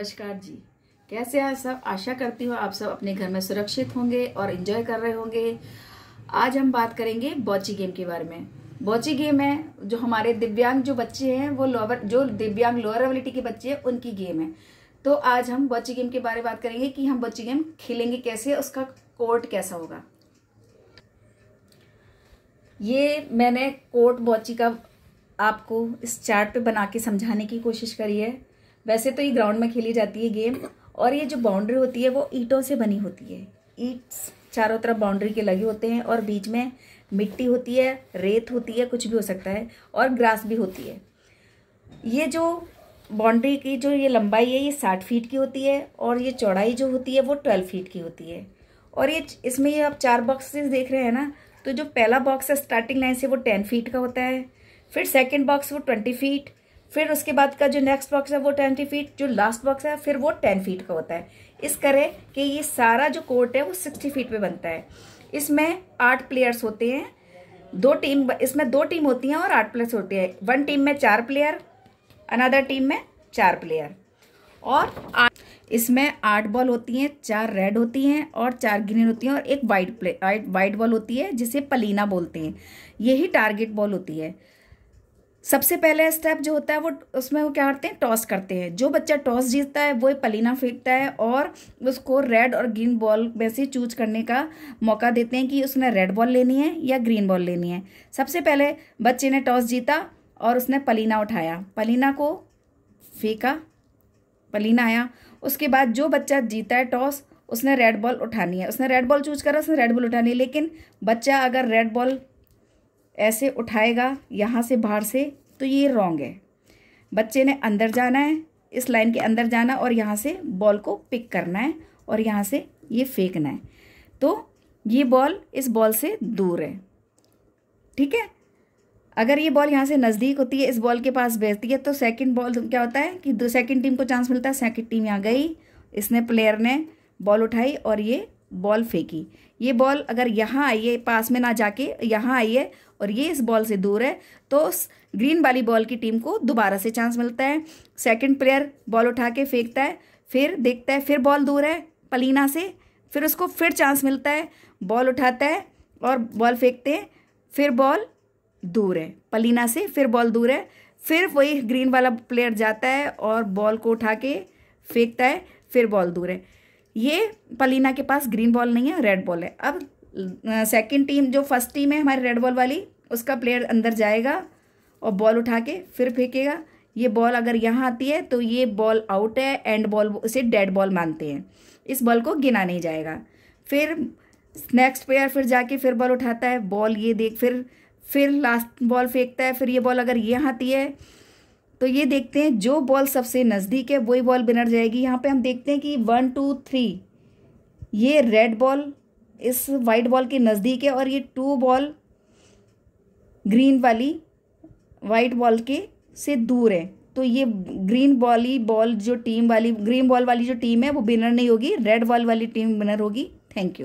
नमस्कार जी कैसे हैं सब आशा करती हूँ आप सब अपने घर में सुरक्षित होंगे और इन्जॉय कर रहे होंगे आज हम बात करेंगे बॉची गेम के बारे में बॉची गेम है जो हमारे दिव्यांग जो बच्चे हैं वो लोअर जो दिव्यांग लोअर एबिलिटी के बच्चे हैं उनकी गेम है तो आज हम बॉची गेम के बारे में बात करेंगे कि हम बॉची गेम खेलेंगे कैसे उसका कोर्ट कैसा होगा ये मैंने कोर्ट बॉची का आपको इस चार्ट पे बना के समझाने की कोशिश करी है वैसे तो ये ग्राउंड में खेली जाती है गेम और ये जो बाउंड्री होती है वो ईंटों से बनी होती है ईट्स चारों तरफ बाउंड्री के लगे होते हैं और बीच में मिट्टी होती है रेत होती है कुछ भी हो सकता है और ग्रास भी होती है ये जो बाउंड्री की जो ये लंबाई है ये साठ फीट की होती है और ये चौड़ाई जो होती है वो ट्वेल्व फीट की होती है और ये इसमें ये आप चार बॉक्सेस देख रहे हैं ना तो जो पहला बॉक्स है स्टार्टिंग लाइन से वो टेन फीट का होता है फिर सेकेंड बॉक्स वो ट्वेंटी फीट फिर उसके बाद का जो नेक्स्ट बॉक्स है वो ट्वेंटी फीट जो लास्ट बॉक्स है फिर वो टेन फीट का होता है इस करे कि ये सारा जो कोर्ट है वो सिक्सटी फीट पे बनता है इसमें आठ प्लेयर्स होते हैं दो टीम इसमें दो टीम होती हैं और आठ प्लेयर्स होते हैं वन टीम में चार प्लेयर अनदर टीम में चार प्लेयर और इसमें आठ बॉल होती हैं चार रेड होती हैं और चार ग्रीन होती हैं और एक वाइट प्ले वाइट बॉल होती है जिसे पलीना बोलते हैं यही टारगेट बॉल होती है सबसे पहला स्टेप जो होता है वो उसमें वो क्या करते हैं टॉस करते हैं जो बच्चा टॉस जीतता है वो पलीना फेंकता है और उसको रेड और ग्रीन बॉल में से चूज करने का मौका देते हैं कि उसने रेड बॉल लेनी है या ग्रीन बॉल लेनी है सबसे पहले बच्चे ने टॉस जीता और उसने पलीना उठाया पलीना को फेंका पलीना आया उसके बाद जो बच्चा जीता है टॉस उसने रेड बॉल उठानी है उसने रेड बॉल चूज करा उसने रेड बॉल उठानी है लेकिन बच्चा अगर रेड बॉल ऐसे उठाएगा यहाँ से बाहर से तो ये रॉन्ग है बच्चे ने अंदर जाना है इस लाइन के अंदर जाना और यहाँ से बॉल को पिक करना है और यहाँ से ये फेंकना है तो ये बॉल इस बॉल से दूर है ठीक है अगर ये बॉल यहाँ से नज़दीक होती है इस बॉल के पास भेजती है तो सेकंड बॉल क्या होता है कि दो सेकंड टीम को चांस मिलता है सेकंड टीम यहाँ गई इसने प्लेयर ने बॉल उठाई और ये बॉल फेंकी ये बॉल अगर यहाँ आई है पास में ना जाके यहाँ आई है और ये इस बॉल से दूर है तो ग्रीन वाली बॉल की टीम को दोबारा से चांस मिलता है सेकंड प्लेयर बॉल उठा के फेंकता है फिर देखता है फिर बॉल दूर है पलीना से फिर उसको फिर चांस मिलता है बॉल उठाता है और बॉल फेंकते हैं फिर बॉल दूर है पलीना से फिर बॉल दूर है फिर वही ग्रीन वाला प्लेयर जाता है और बॉल को उठा के फेंकता है फिर बॉल दूर है ये पलीना के पास ग्रीन बॉल नहीं है रेड बॉल है अब सेकेंड टीम जो फर्स्ट टीम है हमारी रेड बॉल वाली उसका प्लेयर अंदर जाएगा और बॉल उठा के फिर फेंकेगा ये बॉल अगर यहाँ आती है तो ये बॉल आउट है एंड बॉल उसे डेड बॉल मानते हैं इस बॉल को गिना नहीं जाएगा फिर नेक्स्ट प्लेयर फिर जाके फिर बॉल उठाता है बॉल ये देख फिर फिर लास्ट बॉल फेंकता है फिर ये बॉल अगर ये आती है तो ये देखते हैं जो बॉल सबसे नज़दीक है वही बॉल बिनर जाएगी यहाँ पे हम देखते हैं कि वन टू थ्री ये रेड बॉल इस वाइट बॉल के नज़दीक है और ये टू बॉल ग्रीन वाली वाइट बॉल के से दूर है तो ये ग्रीन वाली बॉल जो टीम वाली ग्रीन बॉल वाली जो टीम है वो बिनर नहीं होगी रेड बॉल वाली टीम बिनर होगी थैंक यू